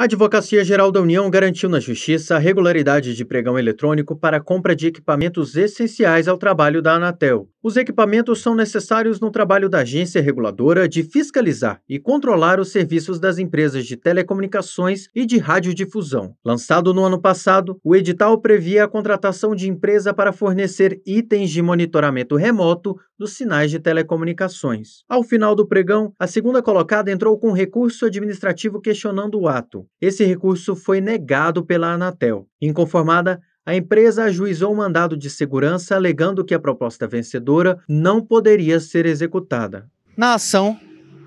A Advocacia Geral da União garantiu na Justiça a regularidade de pregão eletrônico para a compra de equipamentos essenciais ao trabalho da Anatel. Os equipamentos são necessários no trabalho da agência reguladora de fiscalizar e controlar os serviços das empresas de telecomunicações e de radiodifusão. Lançado no ano passado, o edital previa a contratação de empresa para fornecer itens de monitoramento remoto dos sinais de telecomunicações. Ao final do pregão, a segunda colocada entrou com recurso administrativo questionando o ato. Esse recurso foi negado pela Anatel. Inconformada, a empresa ajuizou um mandado de segurança alegando que a proposta vencedora não poderia ser executada. Na ação,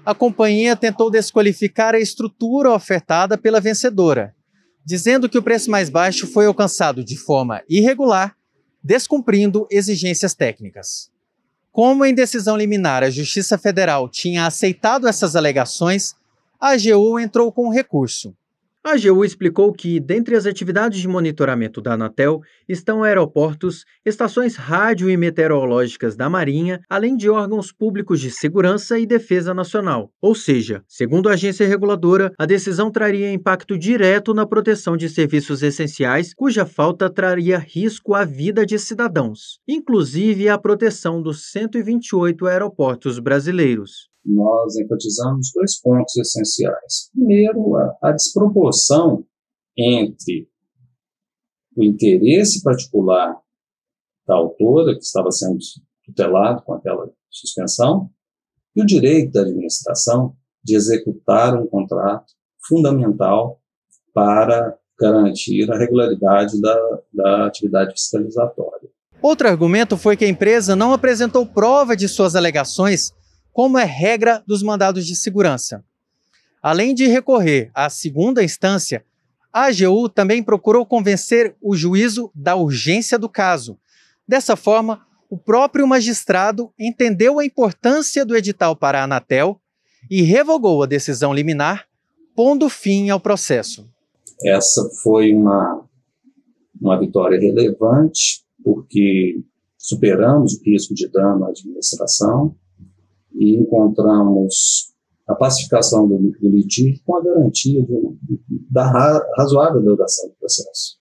a companhia tentou desqualificar a estrutura ofertada pela vencedora, dizendo que o preço mais baixo foi alcançado de forma irregular, descumprindo exigências técnicas. Como em decisão liminar a Justiça Federal tinha aceitado essas alegações, a AGU entrou com recurso. A AGU explicou que, dentre as atividades de monitoramento da Anatel, estão aeroportos, estações rádio e meteorológicas da Marinha, além de órgãos públicos de segurança e defesa nacional. Ou seja, segundo a agência reguladora, a decisão traria impacto direto na proteção de serviços essenciais, cuja falta traria risco à vida de cidadãos, inclusive à proteção dos 128 aeroportos brasileiros nós enfatizamos dois pontos essenciais. Primeiro, a, a desproporção entre o interesse particular da autora, que estava sendo tutelado com aquela suspensão, e o direito da administração de executar um contrato fundamental para garantir a regularidade da, da atividade fiscalizatória. Outro argumento foi que a empresa não apresentou prova de suas alegações como é regra dos mandados de segurança. Além de recorrer à segunda instância, a AGU também procurou convencer o juízo da urgência do caso. Dessa forma, o próprio magistrado entendeu a importância do edital para a Anatel e revogou a decisão liminar, pondo fim ao processo. Essa foi uma, uma vitória relevante, porque superamos o risco de dano à administração, e encontramos a pacificação do, do litígio com a garantia de, da razoável duração do processo.